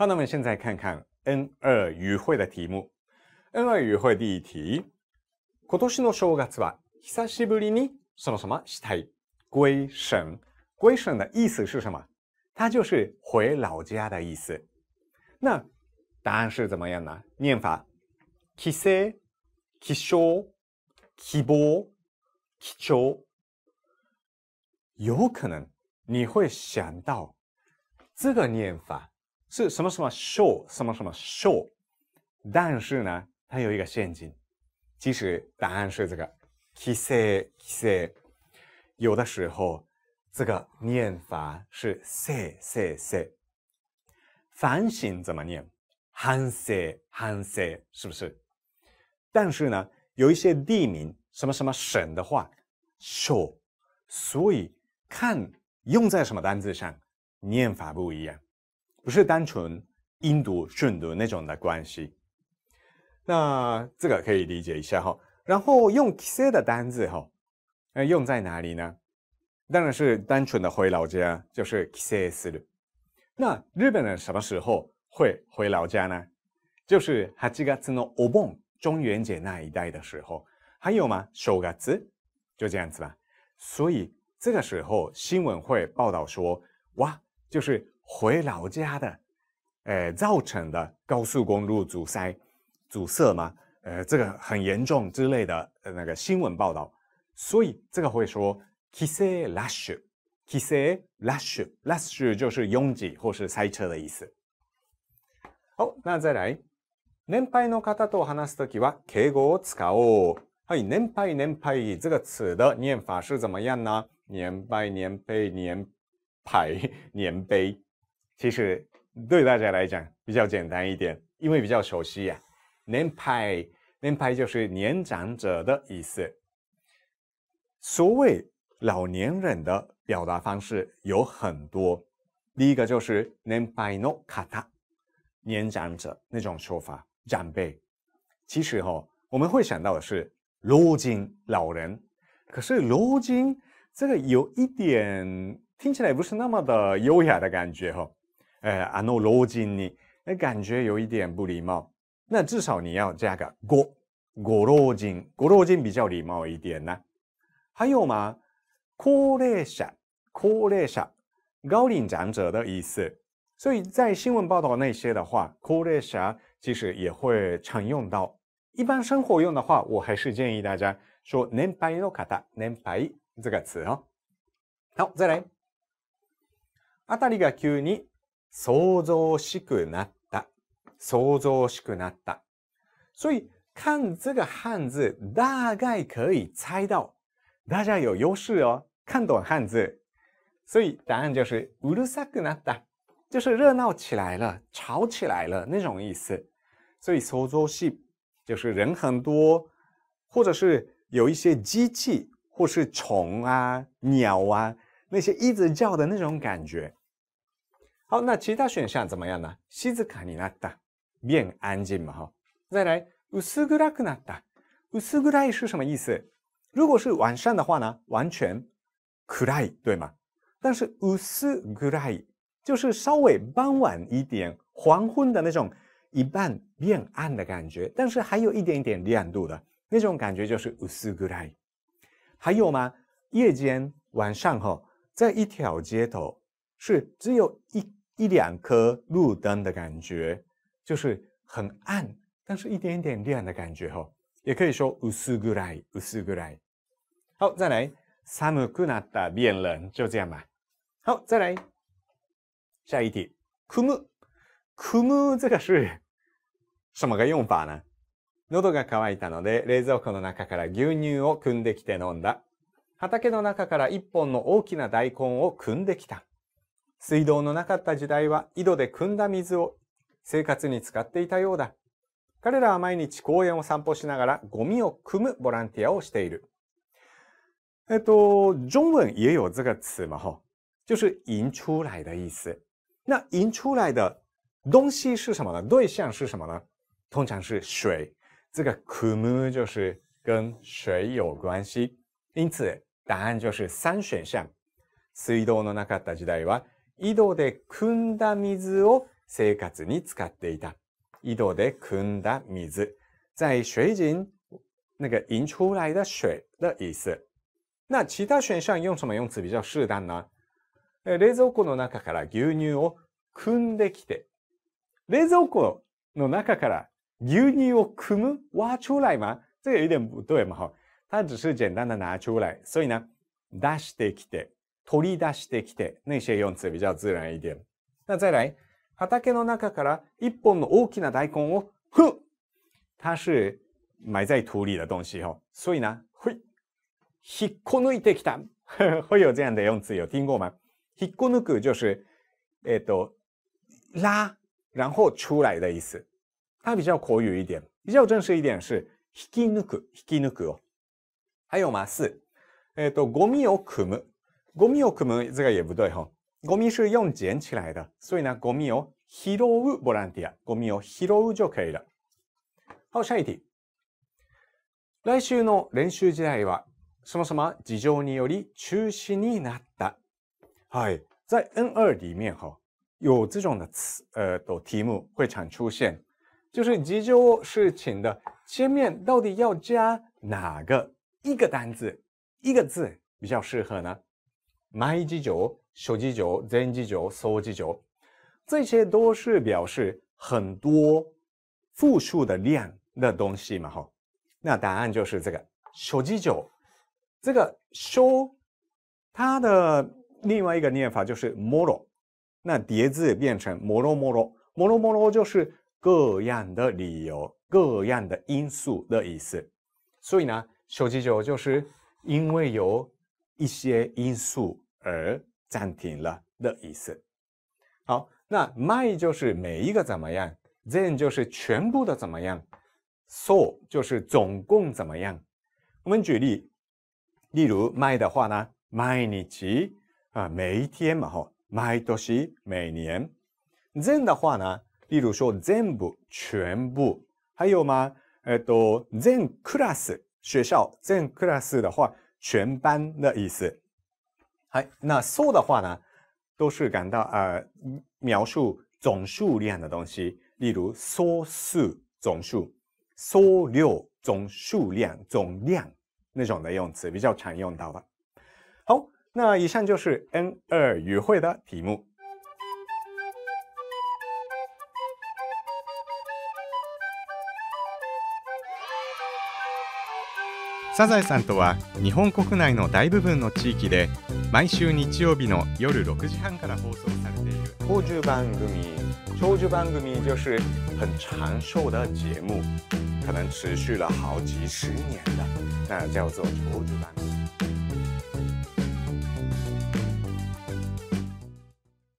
好，那么现在看看 N 二语会的题目。N 二语会第一题，今年の正月は久しぶりに什么什么什么归省。归省的意思是什么？它就是回老家的意思。那答案是怎么样呢？念法：寄生、寄生、寄望、寄超。有可能你会想到这个念法。是什么什么 show 什么什么 show，但是呢，它有一个陷阱。即使答案是这个“ kise i 西”，有的时候这个念法是“西 s 西”。反省怎么念？“汉西汉西”是不是？但是呢，有一些地名，什么什么省的话，“ show，所以看用在什么单字上，念法不一样。不是单纯音读顺读那种的关系，那这个可以理解一下哈。然后用 “kise” 的单字哈，那用在哪里呢？当然是单纯的回老家，就是 “kise” 了。那日本人什么时候会回老家呢？就是八月的 “no obon” 中元节那一带的时候，还有吗？九月，就这样子吧。所以这个时候新闻会报道说：“哇，就是。”回老家的，呃，造成的高速公路阻塞、阻塞吗？呃，这个很严重之类的那个新闻报道，所以这个会说 kisei r a s h k i s e i r a s h u r a s h 就是拥挤或是塞车的意思。好，那再来，年配の方と話すときは敬語を使おう。还有年配年配这个词的念法是怎么样呢？年配年配年排年背。其实对大家来讲比较简单一点，因为比较熟悉呀。年派年派就是年长者的意思。所谓老年人的表达方式有很多，第一个就是年派诺卡达，年长者那种说法长辈。其实哈，我们会想到的是如今老人，可是如今这个有一点听起来不是那么的优雅的感觉哈。哎，あの老人に，哎，感觉有一点不礼貌。那至少你要加个“ご”，“ご老人”，“ご老人”比较礼貌一点呢。还有吗？高龄者，高龄者，高龄长者的意思。所以在新闻报道那些的话，高龄者其实也会常用到。一般生活用的话，我还是建议大家说“年配の方年配是个词哦。好，再来。あたりが急に。嘈杂しくなった、嘈杂しくなった。所以看这个汉字、大概可以猜到，大家有优势哦，看懂汉字。所以答案就是うるさくなった，就是热闹起来了、吵起来了那种意思。所以嘈雜系就是人很多，或者是有一些机器或是虫啊、鸟啊那些一直叫的那种感觉。好，那其他选项怎么样呢？静なった，变安静嘛，哈。再来，薄暗拉克纳达，乌苏拉是什么意思？如果是晚上的话呢，完全暗拉对吗？但是薄暗酷拉就是稍微傍晚一点、黄昏的那种一半变暗的感觉，但是还有一点点亮度的那种感觉，就是薄暗酷拉还有吗？夜间晚上哈，在一条街头是只有一。一两颗路灯的感觉，就是很暗，但是一点点亮的感觉哦。也可以说薄暗い、薄暗い。好，再来，寒くなった变冷，就这样吧。好，再来，下一题，kumu 这个是什么个用法呢？喉が渇いたので冷蔵庫の中から牛乳を汲んできて飲んだ。畑の中から一本の大きな大根を汲んできた。水道のなかった時代は井戸で汲んだ水を生活に使っていたようだ。彼らは毎日公園を散歩しながらゴミを汲むボランティアをしている。えっと、中文也有这个词嘛就是引出来的意思。那引出来的东西是什么呢？对象是什么呢？通常是水。这个汲む就是跟水有关系，因此答案就是三选项。水道のなかった時代は井戸で汲んだ水を生活に使っていた。井戸で汲んだ水。在水井那个引出来的水的意思。那其他选项用什么用词比较适当呢？冷蔵庫の中から牛乳を汲んできて。冷蔵庫の中から牛乳を汲む挖出来吗？这个有点不对嘛哈。它只是简单的拿出来，所以呢，出してきて。取り出してきて。那些用词比较自然一点。那再来，畑の中から一本の大きな大根をふ。它是埋在土里的东西哦。所以呢，会引っこ抜いてきた。会有这样的用词，有听过吗？引っこ抜く就是，えっと拉，然后出来的意思。它比较口语一点，比较正式一点是引き抜く、引き抜く哦。还有嘛四，えっとゴミを組む。ゴミを組む这个也不对い本。ゴミ是用捡起来的，所以呢，ゴミを拾うボランティア。ゴミを拾う女性だ。How s h 来週の練習試合は、そもそも事情により中止になった。哎，在 N 二里面哈，有这种的词呃的题目会常出现，就是急救事情的前面到底要加哪个一个单字，一个字比较适合呢？买机酒，手机酒，机酒，手机酒，这些都是表示很多复数的量的东西嘛？哈，那答案就是这个手机酒。这个“收，它的另外一个念法就是“ m o 摩 l 那叠字变成“ moro moro 摩罗 l m o 罗摩 l 就是各样的理由、各样的因素的意思。所以呢，手机酒就是因为有。一些因素而暂停了的意思。好，那 “my” 就是每一个怎么样，“then” 就是全部的怎么样，“so” 就是总共怎么样。我们举例，例如 “my” 的话呢 m 日你几啊？每一天嘛，哈毎 y 每年。then 的话呢，例如说“全部”“全部”，还有吗？呃，都 “then class” 学校，“then class” 的话。全班的意思。哎，那 so 的话呢，都是感到呃描述总数量的东西，例如“ so 数”总数，“ so 六总数量、总量那种的用词比较常用到的。好，那以上就是 N 二语会的题目。サザエさんとは日本国内の大部分の地域で毎週日曜日の夜6時半から放送されている長寿番組長寿番組就是很长寿的节目可能持续了好几十年的那叫做長寿番組